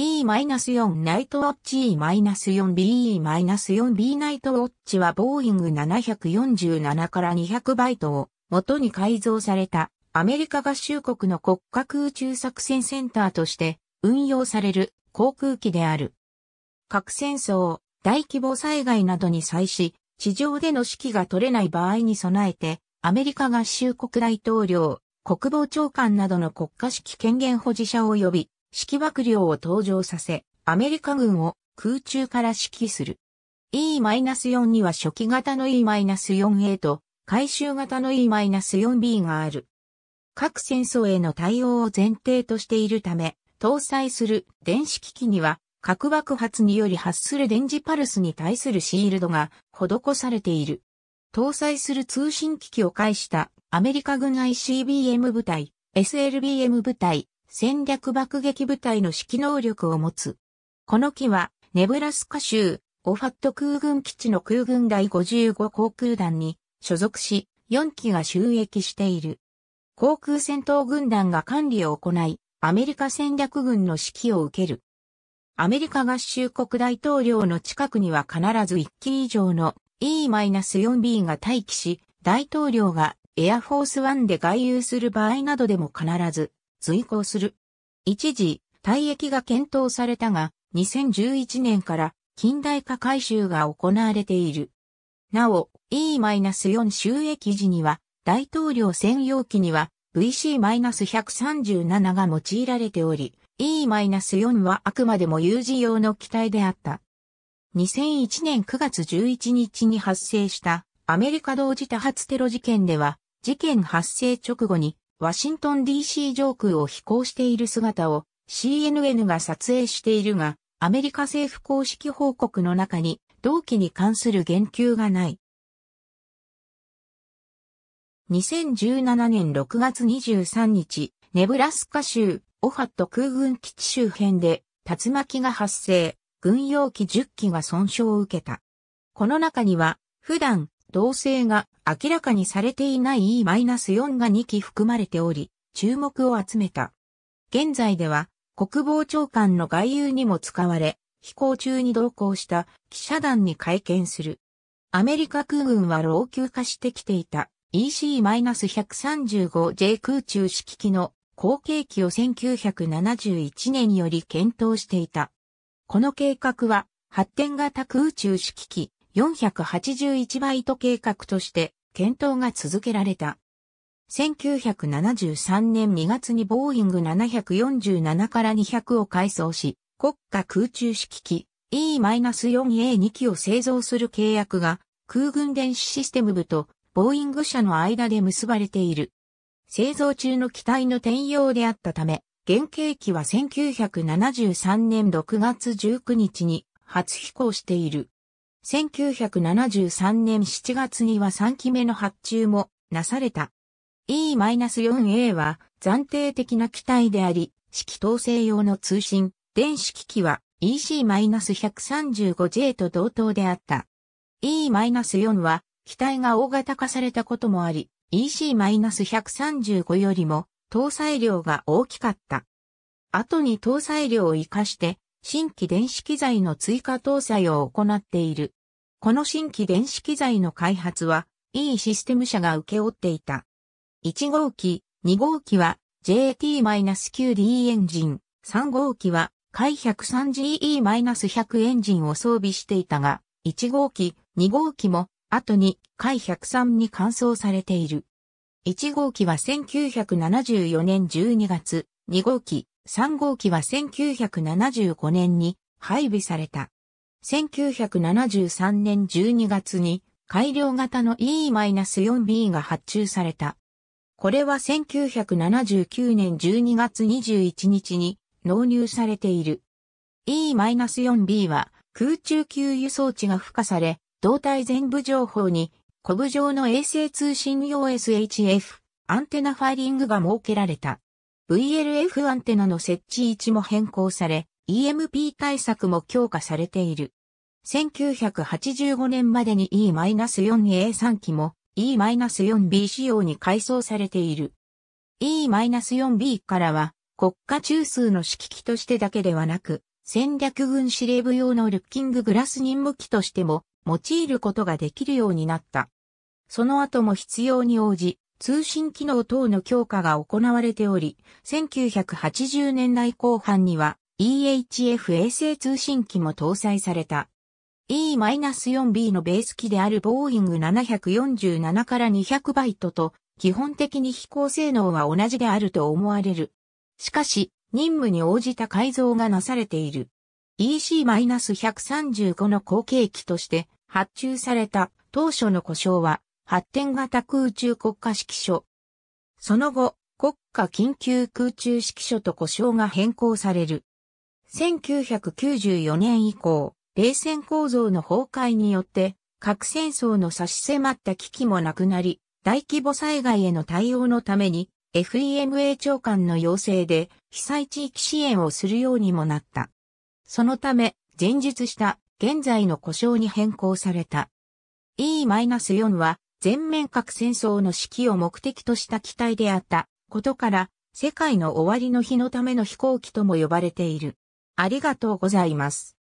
E-4 ナイトウォッチ E-4BE-4B ナイトウォッチはボーイング747から200バイトを元に改造されたアメリカ合衆国の国家空中作戦センターとして運用される航空機である。核戦争、大規模災害などに際し、地上での指揮が取れない場合に備えて、アメリカ合衆国大統領、国防長官などの国家指揮権限保持者を呼び指揮幕僚を登場させ、アメリカ軍を空中から指揮する。E-4 には初期型の E-4A と回収型の E-4B がある。各戦争への対応を前提としているため、搭載する電子機器には核爆発により発する電磁パルスに対するシールドが施されている。搭載する通信機器を介したアメリカ軍 ICBM 部隊、SLBM 部隊、戦略爆撃部隊の指揮能力を持つ。この機は、ネブラスカ州、オファット空軍基地の空軍第55航空団に所属し、4機が収益している。航空戦闘軍団が管理を行い、アメリカ戦略軍の指揮を受ける。アメリカ合衆国大統領の近くには必ず1機以上の E-4B が待機し、大統領がエアフォースワンで外遊する場合などでも必ず随行する。一時、退役が検討されたが、2011年から近代化改修が行われている。なお、E-4 収益時には、大統領専用機には VC-137 が用いられており、E-4 はあくまでも有事用の機体であった。2001年9月11日に発生したアメリカ同時多発テロ事件では、事件発生直後にワシントン DC 上空を飛行している姿を CNN が撮影しているが、アメリカ政府公式報告の中に同期に関する言及がない。2017年6月23日、ネブラスカ州、オハット空軍基地周辺で竜巻が発生、軍用機10機が損傷を受けた。この中には、普段同性が明らかにされていない E-4 が2機含まれており、注目を集めた。現在では国防長官の外遊にも使われ、飛行中に同行した記者団に会見する。アメリカ空軍は老朽化してきていた EC-135J 空中指揮機の後継機を1971年より検討していた。この計画は発展型空中指揮機481バイト計画として検討が続けられた。1973年2月にボーイング747から200を改装し、国家空中式機 E-4A2 機を製造する契約が空軍電子システム部とボーイング社の間で結ばれている。製造中の機体の転用であったため、原型機は1973年6月19日に初飛行している。1973年7月には3期目の発注もなされた。E-4A は暫定的な機体であり、式統制用の通信、電子機器は EC-135J と同等であった。E-4 は機体が大型化されたこともあり、EC-135 よりも搭載量が大きかった。後に搭載量を活かして新規電子機材の追加搭載を行っている。この新規電子機材の開発は、E システム社が受け負っていた。1号機、2号機は JT-9D エンジン、3号機は海 103GE-100 エンジンを装備していたが、1号機、2号機も後に海103に換装されている。1号機は1974年12月、2号機、3号機は1975年に配備された。1973年12月に改良型の E-4B が発注された。これは1979年12月21日に納入されている。E-4B は空中給油装置が付加され、胴体全部情報に、コブ状の衛星通信用 SHF、アンテナファイリングが設けられた。VLF アンテナの設置位置も変更され、EMP 対策も強化されている。1985年までに E-4A3 機も E-4B 仕様に改装されている。E-4B からは国家中枢の指揮機としてだけではなく、戦略軍司令部用のルッキンググラス任務機としても用いることができるようになった。その後も必要に応じ、通信機能等の強化が行われており、1980年代後半には EHF 衛星通信機も搭載された。E-4B のベース機であるボーイング747から200バイトと基本的に飛行性能は同じであると思われる。しかし、任務に応じた改造がなされている。EC-135 の後継機として発注された当初の故障は発展型空中国家指揮所。その後、国家緊急空中指揮所と呼称が変更される。1994年以降、冷戦構造の崩壊によって、核戦争の差し迫った危機もなくなり、大規模災害への対応のために、FEMA 長官の要請で被災地域支援をするようにもなった。そのため、前述した現在の故障に変更された。E-4 は全面核戦争の指揮を目的とした機体であったことから、世界の終わりの日のための飛行機とも呼ばれている。ありがとうございます。